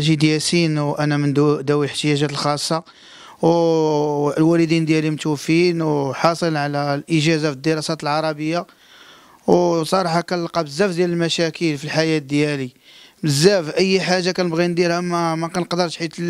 المساجد ياسين وانا من ذوي الاحتياجات الخاصه والوالدين ديالي متوفين وحاصل على الاجازه في الدراسات العربيه وصراحه كنلقى بزاف ديال المشاكل في الحياه ديالي بزاف اي حاجه كنبغي نديرها ما ما كنقدرش حيت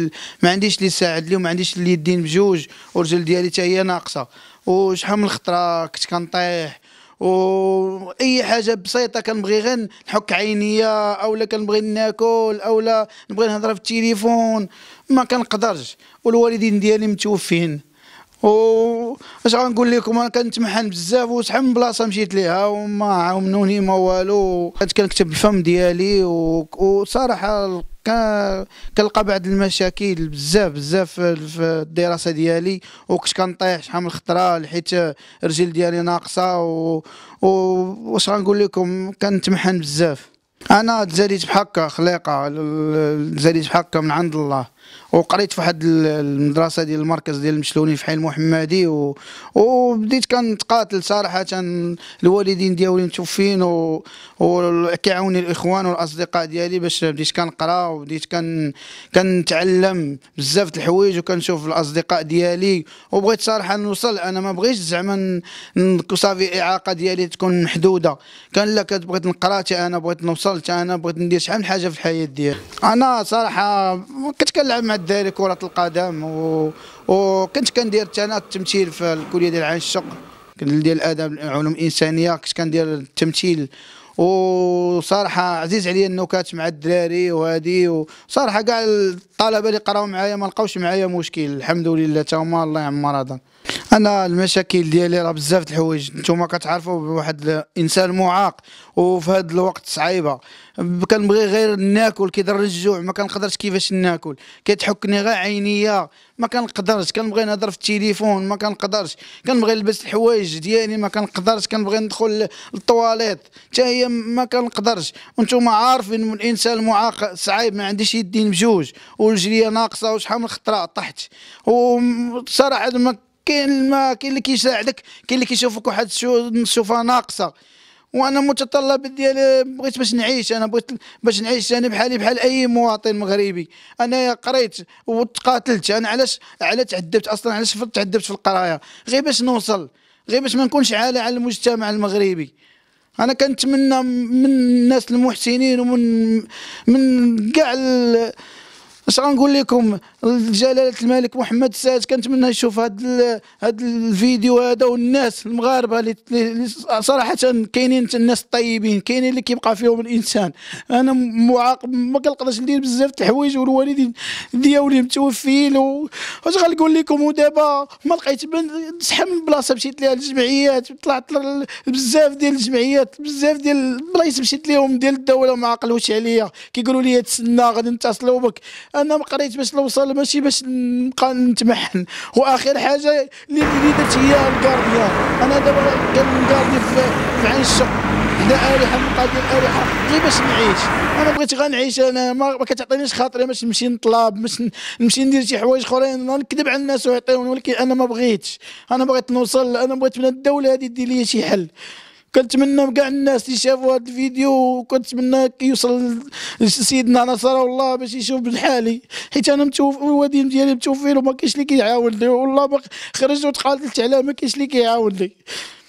ما عنديش اللي يساعد لي وما عنديش اليدين بجوج ورجل ديالي حتى هي ناقصه وشحال من خطره كنت كنطيح واي حاجه بسيطه كنبغي غير نحك عينيا اولا كنبغي ناكل اولا نبغي نهضر في التليفون ما كنقدرش والوالدين ديالي متوفين و اش غنقول لكم انا كنتمحن بزاف وشحال من بلاصه مشيت ليها وما عاونوني ما والو كنكتب بالفم ديالي وصراحه كنلقى بعض المشاكل بزاف بزاف في الدراسه ديالي وكنت كنطيح شحال من خطره حيت الرجل ديالي ناقصه و واش غنقول لكم كنتمحن بزاف انا تزاديت بحكا خليقه تزاديت بحكا من عند الله وقريت في واحد المدرسه ديال المركز ديال المشلوني في حي المحمدي و... وبديت كنتقاتل صراحه الوالدين ديالي متوفين و... وكيعاوني الاخوان والاصدقاء ديالي باش بديت كنقرا وبديت كن... كنتعلم بزاف د الحوايج وكنشوف الاصدقاء ديالي وبغيت صراحه نوصل انا ما بغيتش زعما صافي الإعاقة ديالي تكون محدوده كان لا كتبغيت بغيت نقرا انا بغيت نوصل انا بغيت ندير شحال من حاجه في الحياه ديالي انا صراحه كنت كنلعب كنلعب مع الدراري كره القدم و... وكنت كندير حتى انا التمثيل في الكليه ديال عين الشق ديال الاداب العلوم الانسانيه كنت كندير التمثيل وصراحه عزيز عليا النكات مع الدراري وهادي وصراحه كاع الطلبه اللي قراو معايا ما لقاوش معايا مشكل الحمد لله تا هما الله يعمر رضا انا المشاكل ديالي راه بزاف الحوايج نتوما كتعرفوا بواحد الانسان معاق وفي هذا الوقت صعيبه كنبغي غير ناكل كيضر الجوع ما كنقدرش كيفاش ناكل كتحكني غير عينيا ما كنقدرش كنبغي نهضر في التليفون ما كنقدرش كنبغي نلبس الحوايج ديالي ما كنقدرش كنبغي ندخل للطواليط حتى هي ما كنقدرش وانتم عارفين الانسان المعاق صعيب ما عنديش يدين بجوج ورجليا ناقصه وشحال من خطره طحت وصراحه ما كاين ما كاين اللي كيساعدك كاين اللي كيشوفك واحد الشوفه ناقصه وانا متطلب ديالي بغيت باش نعيش انا بغيت باش نعيش انا بحالي بحال اي مواطن مغربي انا قريت وتقاتلت انا علاش على تعذبت اصلا علاش تعذبت في القرايه غير باش نوصل غير باش ما نكونش عالة على المجتمع المغربي انا كنتمنى من الناس المحسنين ومن من كاع اش غنقول لكم جلاله الملك محمد السادس كنتمنى يشوف هاد هاد الفيديو هذا والناس المغاربه اللي صراحه كاينين الناس الطيبين كاينين اللي كيبقى فيهم الانسان انا معاقب ما كنقدرش ندير بزاف الحوايج والوالدين ديالي متوفيين واش غنقول لكم ودابا ما لقيت صحه من بلاصه مشيت ليها الجمعيات طلعت بزاف ديال الجمعيات بزاف ديال البلايص مشيت ليهم ديال الدوله ما عقلوش عليا كيقولوا لي تسنى غادي نتصلوا بك انا ما قريت باش نوصل ماشي باش نبقى نتمحن واخر حاجه اللي درت هي الكارديان انا دابا كنقاضي في عين الشق حدا اريحه مقادير اريحه غير باش نعيش انا بغيت غنعيش انا ما, ما كتعطينيش خاطري باش نمشي نطلب باش نمشي ندير شي حوايج اخرين نكذب على الناس ويعطيوني ولكن انا ما بغيتش انا بغيت نوصل انا بغيت من الدوله هذه دير لي شي حل كنتمنى كاع الناس اللي شافوا هذا الفيديو وكنتمنى يوصل سيدنا نصر الله باش يشوف بالحالي حيت انا متوف الوالدين ديالي متوفين وما كاينش اللي كيعاون لي والله خرجت وتقاتلت عليه ما كاينش اللي كيعاون لي